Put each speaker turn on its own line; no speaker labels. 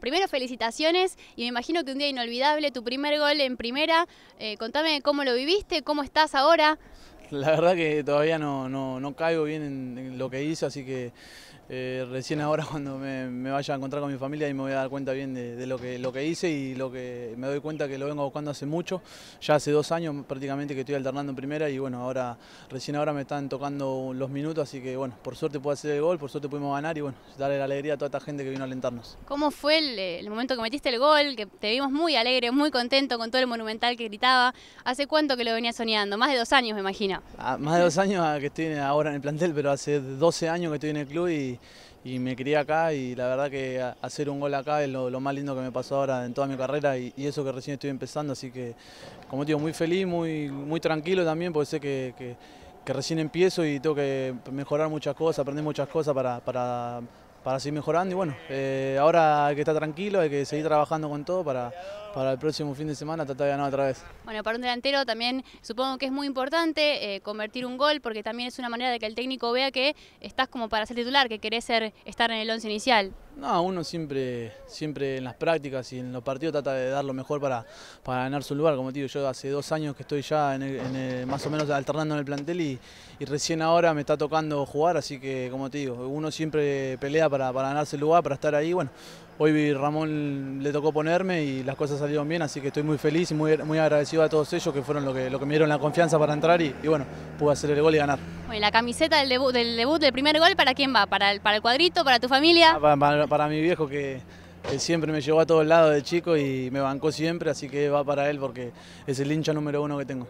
primero felicitaciones y me imagino que un día inolvidable, tu primer gol en primera. Eh, contame cómo lo viviste, cómo estás ahora.
La verdad que todavía no, caigo bien en, lo que hice, así que eh, recién ahora cuando me, vaya a encontrar con mi familia y me voy a dar cuenta bien de, lo, que, lo que hice y lo que me doy cuenta que lo vengo buscando hace mucho, ya hace dos años prácticamente que estoy alternando en primera y bueno, ahora recién ahora me están tocando los minutos, así que bueno, por suerte pude hacer el gol, por suerte pudimos ganar y bueno, darle la alegría a toda esta gente que vino a alentarnos.
¿Cómo fue el, el momento que metiste el gol? Que te vimos muy alegre, muy contento con todo el monumental que gritaba. ¿Hace cuánto que lo venía soñando? Más de dos años me imagino.
Ah, más de dos años que estoy ahora en el plantel, pero hace 12 años que estoy en el club y, me crié acá y la verdad que hacer un gol acá es lo, más lindo que me pasó ahora en toda mi carrera y, eso que recién estoy empezando, así que como digo, muy feliz, muy, muy tranquilo también porque sé que, recién empiezo y tengo que mejorar muchas cosas, aprender muchas cosas para para seguir mejorando. Y bueno, eh, ahora hay que estar tranquilo, hay que seguir trabajando con todo para, para el próximo fin de semana tratar de ganar otra vez.
Bueno, para un delantero también supongo que es muy importante eh, convertir un gol porque también es una manera de que el técnico vea que estás como para ser titular, que querés ser, estar en el once inicial.
No, uno siempre, siempre en las prácticas y en los partidos trata de dar lo mejor para, para ganar su lugar. Como te digo, yo hace dos años que estoy ya en el, más o menos alternando en el plantel y, y, recién ahora me está tocando jugar, así que como te digo, uno siempre pelea para, para ganarse el lugar, para estar ahí. Bueno, Hoy Ramón le tocó ponerme y las cosas salieron bien, así que estoy muy feliz y muy, muy agradecido a todos ellos que fueron lo que, lo me dieron la confianza para entrar y, bueno, pude hacer el gol y ganar.
Bueno, la camiseta del debut, del debut, del primer gol, ¿para quién va? ¿Para el, para el cuadrito? ¿Para tu familia?
Ah, para, mi viejo que, que, siempre me llevó a todos lados de chico y me bancó siempre, así que va para él porque es el hincha número uno que tengo.